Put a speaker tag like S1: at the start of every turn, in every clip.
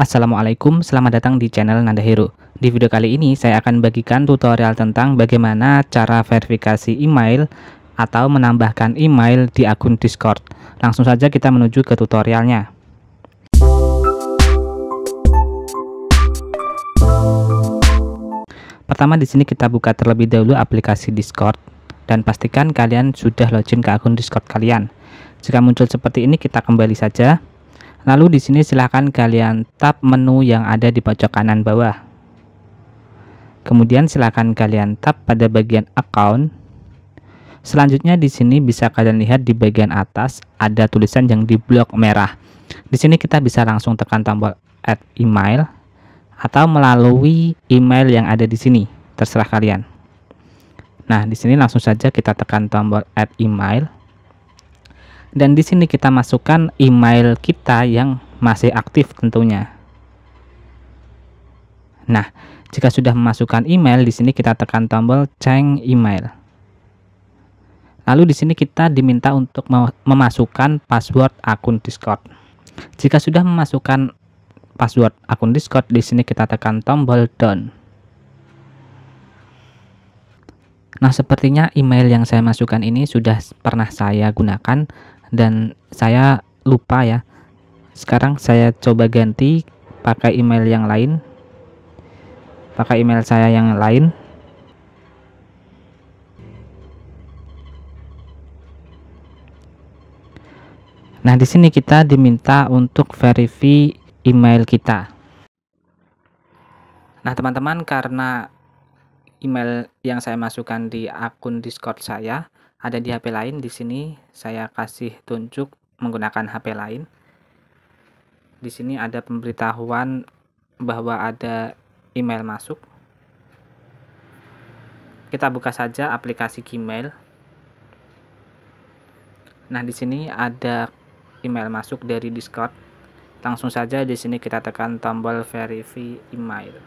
S1: Assalamualaikum, selamat datang di channel Nanda Hero. Di video kali ini saya akan bagikan tutorial tentang bagaimana cara verifikasi email atau menambahkan email di akun Discord. Langsung saja kita menuju ke tutorialnya. Pertama di sini kita buka terlebih dahulu aplikasi Discord dan pastikan kalian sudah login ke akun Discord kalian. Jika muncul seperti ini kita kembali saja Lalu di sini silahkan kalian tap menu yang ada di pojok kanan bawah. Kemudian silahkan kalian tap pada bagian account. Selanjutnya di sini bisa kalian lihat di bagian atas ada tulisan yang di blok merah. Di sini kita bisa langsung tekan tombol add email atau melalui email yang ada di sini, terserah kalian. Nah, di sini langsung saja kita tekan tombol add email dan di sini kita masukkan email kita yang masih aktif tentunya. Nah, jika sudah memasukkan email di sini kita tekan tombol change email. Lalu di sini kita diminta untuk memasukkan password akun Discord. Jika sudah memasukkan password akun Discord, di sini kita tekan tombol done. Nah, sepertinya email yang saya masukkan ini sudah pernah saya gunakan dan saya lupa ya sekarang saya coba ganti pakai email yang lain pakai email saya yang lain Nah, di sini kita diminta untuk verify email kita. Nah, teman-teman, karena email yang saya masukkan di akun Discord saya ada di HP lain di sini saya kasih tunjuk menggunakan HP lain di sini ada pemberitahuan bahwa ada email masuk kita buka saja aplikasi Gmail nah di sini ada email masuk dari Discord langsung saja di sini kita tekan tombol verify email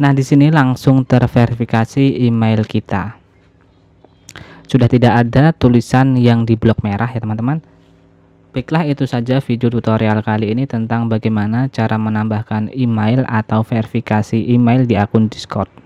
S1: Nah, di sini langsung terverifikasi email kita. Sudah tidak ada tulisan yang di blok merah ya, teman-teman. Baiklah, itu saja video tutorial kali ini tentang bagaimana cara menambahkan email atau verifikasi email di akun Discord.